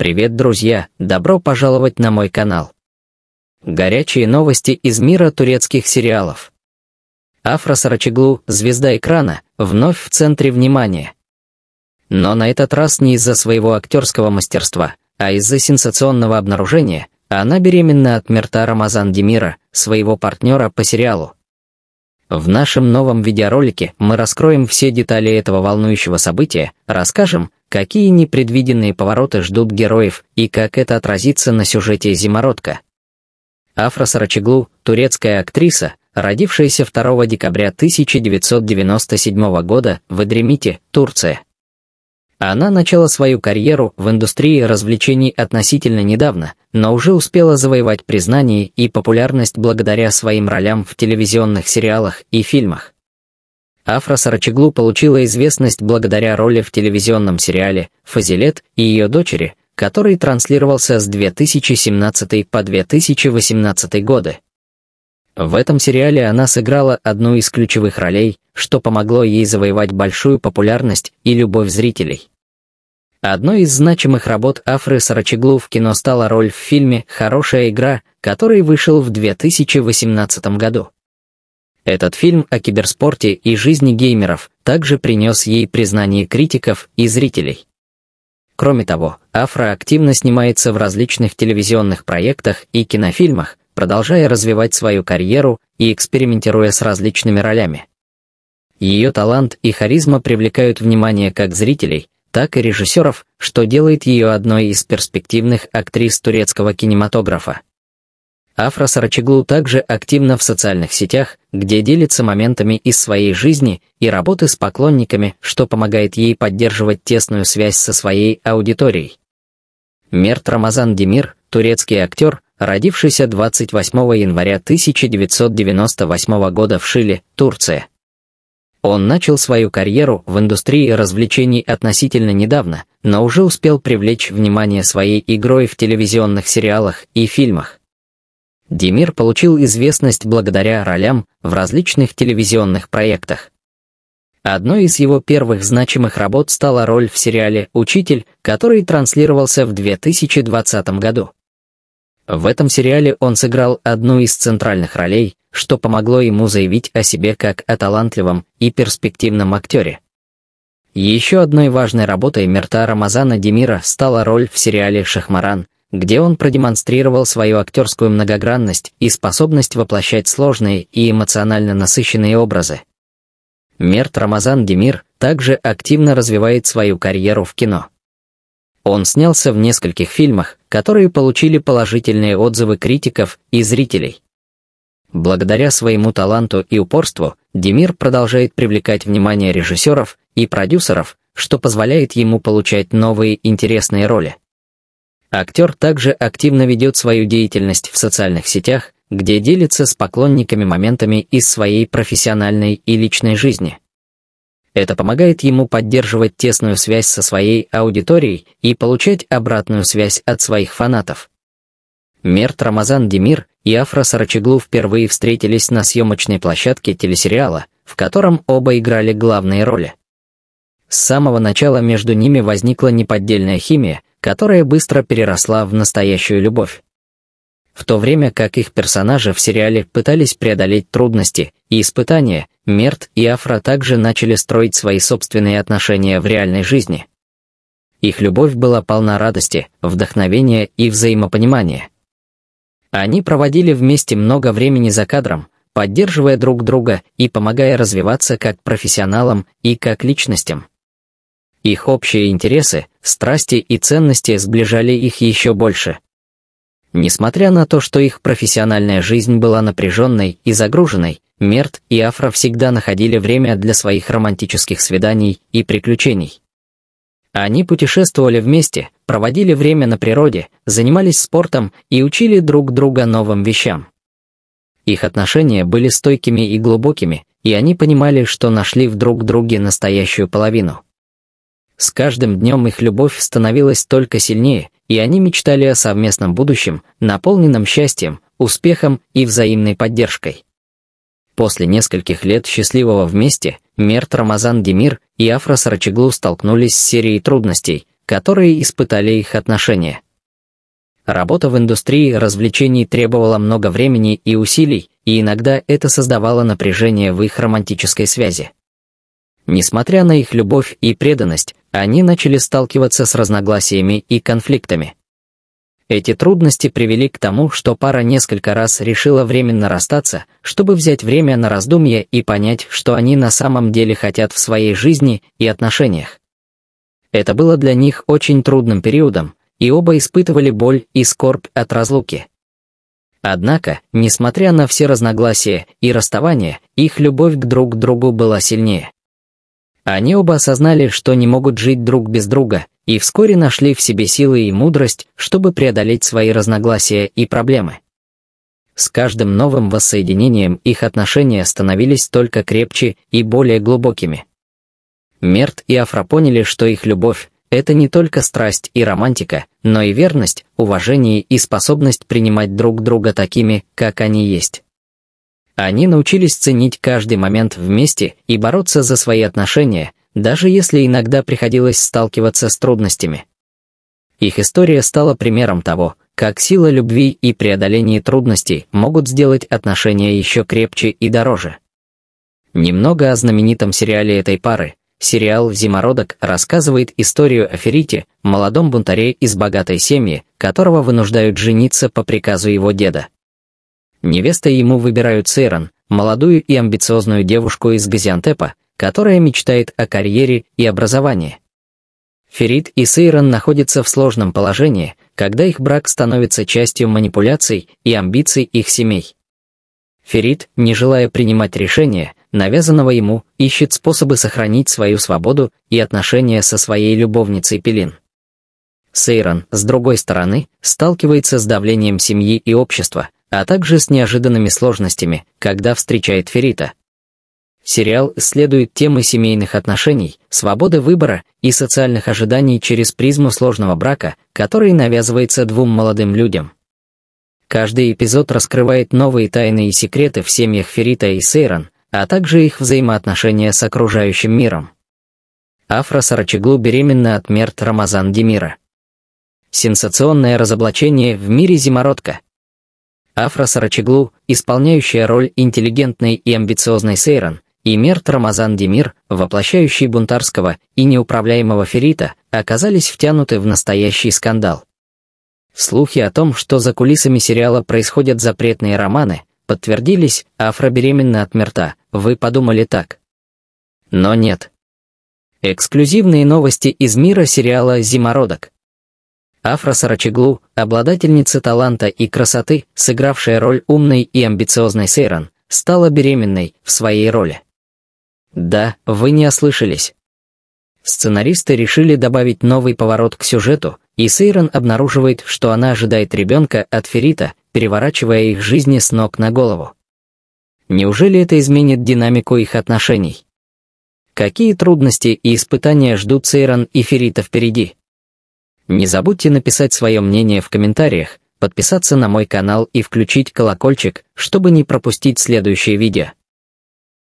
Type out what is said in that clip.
Привет, друзья! Добро пожаловать на мой канал. Горячие новости из мира турецких сериалов. Афра Сарачеглу, звезда экрана, вновь в центре внимания. Но на этот раз не из-за своего актерского мастерства, а из-за сенсационного обнаружения она беременна от Мерта Рамазан Демира, своего партнера по сериалу, в нашем новом видеоролике мы раскроем все детали этого волнующего события, расскажем, какие непредвиденные повороты ждут героев и как это отразится на сюжете «Зимородка». Афра Сарачеглу, турецкая актриса, родившаяся 2 декабря 1997 года в Эдремите, Турция. Она начала свою карьеру в индустрии развлечений относительно недавно, но уже успела завоевать признание и популярность благодаря своим ролям в телевизионных сериалах и фильмах. Афра Сарачеглу получила известность благодаря роли в телевизионном сериале «Фазилет» и ее дочери, который транслировался с 2017 по 2018 годы. В этом сериале она сыграла одну из ключевых ролей, что помогло ей завоевать большую популярность и любовь зрителей. Одной из значимых работ Афры Сарачеглу в кино стала роль в фильме «Хорошая игра», который вышел в 2018 году. Этот фильм о киберспорте и жизни геймеров также принес ей признание критиков и зрителей. Кроме того, Афра активно снимается в различных телевизионных проектах и кинофильмах, продолжая развивать свою карьеру и экспериментируя с различными ролями. Ее талант и харизма привлекают внимание как зрителей, так и режиссеров, что делает ее одной из перспективных актрис турецкого кинематографа. Афра Сарачеглу также активна в социальных сетях, где делится моментами из своей жизни и работы с поклонниками, что помогает ей поддерживать тесную связь со своей аудиторией. Мерт Рамазан Демир, турецкий актер, родившийся 28 января 1998 года в Шиле, Турция. Он начал свою карьеру в индустрии развлечений относительно недавно, но уже успел привлечь внимание своей игрой в телевизионных сериалах и фильмах. Демир получил известность благодаря ролям в различных телевизионных проектах. Одной из его первых значимых работ стала роль в сериале «Учитель», который транслировался в 2020 году. В этом сериале он сыграл одну из центральных ролей, что помогло ему заявить о себе как о талантливом и перспективном актере. Еще одной важной работой Мерта Рамазана Демира стала роль в сериале «Шахмаран», где он продемонстрировал свою актерскую многогранность и способность воплощать сложные и эмоционально насыщенные образы. Мерт Рамазан Демир также активно развивает свою карьеру в кино. Он снялся в нескольких фильмах, которые получили положительные отзывы критиков и зрителей. Благодаря своему таланту и упорству Демир продолжает привлекать внимание режиссеров и продюсеров, что позволяет ему получать новые интересные роли. Актер также активно ведет свою деятельность в социальных сетях, где делится с поклонниками моментами из своей профессиональной и личной жизни. Это помогает ему поддерживать тесную связь со своей аудиторией и получать обратную связь от своих фанатов. Мерт Рамазан Демир и Афра Сарачеглу впервые встретились на съемочной площадке телесериала, в котором оба играли главные роли. С самого начала между ними возникла неподдельная химия, которая быстро переросла в настоящую любовь. В то время как их персонажи в сериале пытались преодолеть трудности и испытания, Мерт и Афра также начали строить свои собственные отношения в реальной жизни. Их любовь была полна радости, вдохновения и взаимопонимания. Они проводили вместе много времени за кадром, поддерживая друг друга и помогая развиваться как профессионалам и как личностям. Их общие интересы, страсти и ценности сближали их еще больше. Несмотря на то, что их профессиональная жизнь была напряженной и загруженной, Мерт и Афра всегда находили время для своих романтических свиданий и приключений. Они путешествовали вместе, проводили время на природе, занимались спортом и учили друг друга новым вещам. Их отношения были стойкими и глубокими, и они понимали, что нашли в друг друге настоящую половину. С каждым днем их любовь становилась только сильнее, и они мечтали о совместном будущем, наполненном счастьем, успехом и взаимной поддержкой. После нескольких лет счастливого вместе – Мерт Рамазан Демир и Афрос Сарачеглу столкнулись с серией трудностей, которые испытали их отношения. Работа в индустрии развлечений требовала много времени и усилий, и иногда это создавало напряжение в их романтической связи. Несмотря на их любовь и преданность, они начали сталкиваться с разногласиями и конфликтами. Эти трудности привели к тому, что пара несколько раз решила временно расстаться, чтобы взять время на раздумье и понять, что они на самом деле хотят в своей жизни и отношениях. Это было для них очень трудным периодом, и оба испытывали боль и скорбь от разлуки. Однако, несмотря на все разногласия и расставания, их любовь к друг другу была сильнее. Они оба осознали, что не могут жить друг без друга, и вскоре нашли в себе силы и мудрость, чтобы преодолеть свои разногласия и проблемы. С каждым новым воссоединением их отношения становились только крепче и более глубокими. Мерт и Афра поняли, что их любовь — это не только страсть и романтика, но и верность, уважение и способность принимать друг друга такими, как они есть. Они научились ценить каждый момент вместе и бороться за свои отношения, даже если иногда приходилось сталкиваться с трудностями. Их история стала примером того, как сила любви и преодоление трудностей могут сделать отношения еще крепче и дороже. Немного о знаменитом сериале этой пары. Сериал «Зимородок» рассказывает историю о Ферите, молодом бунтаре из богатой семьи, которого вынуждают жениться по приказу его деда. Невестой ему выбирают Сейрон, молодую и амбициозную девушку из Газиантепа, которая мечтает о карьере и образовании. Ферид и Сейрон находятся в сложном положении, когда их брак становится частью манипуляций и амбиций их семей. Ферид, не желая принимать решение, навязанного ему, ищет способы сохранить свою свободу и отношения со своей любовницей Пелин. Сейрон, с другой стороны, сталкивается с давлением семьи и общества, а также с неожиданными сложностями, когда встречает Ферита, Сериал исследует темы семейных отношений, свободы выбора и социальных ожиданий через призму сложного брака, который навязывается двум молодым людям. Каждый эпизод раскрывает новые тайны и секреты в семьях Ферита и Сейрон, а также их взаимоотношения с окружающим миром. Афра Сарачеглу беременна от Мерт Рамазан Демира. Сенсационное разоблачение в мире зимородка. Афра Сарачеглу, исполняющая роль интеллигентной и амбициозной Сейрон, и Мерт Рамазан Демир, воплощающий бунтарского и неуправляемого Ферита, оказались втянуты в настоящий скандал. Слухи о том, что за кулисами сериала происходят запретные романы, подтвердились, афробеременна от Мерта, вы подумали так. Но нет. Эксклюзивные новости из мира сериала «Зимородок». Афра Сарачеглу, обладательница таланта и красоты, сыгравшая роль умной и амбициозной Сейрон, стала беременной в своей роли. Да, вы не ослышались. Сценаристы решили добавить новый поворот к сюжету, и Сейрон обнаруживает, что она ожидает ребенка от Ферита, переворачивая их жизни с ног на голову. Неужели это изменит динамику их отношений? Какие трудности и испытания ждут Сейрон и Ферита впереди? Не забудьте написать свое мнение в комментариях, подписаться на мой канал и включить колокольчик, чтобы не пропустить следующее видео.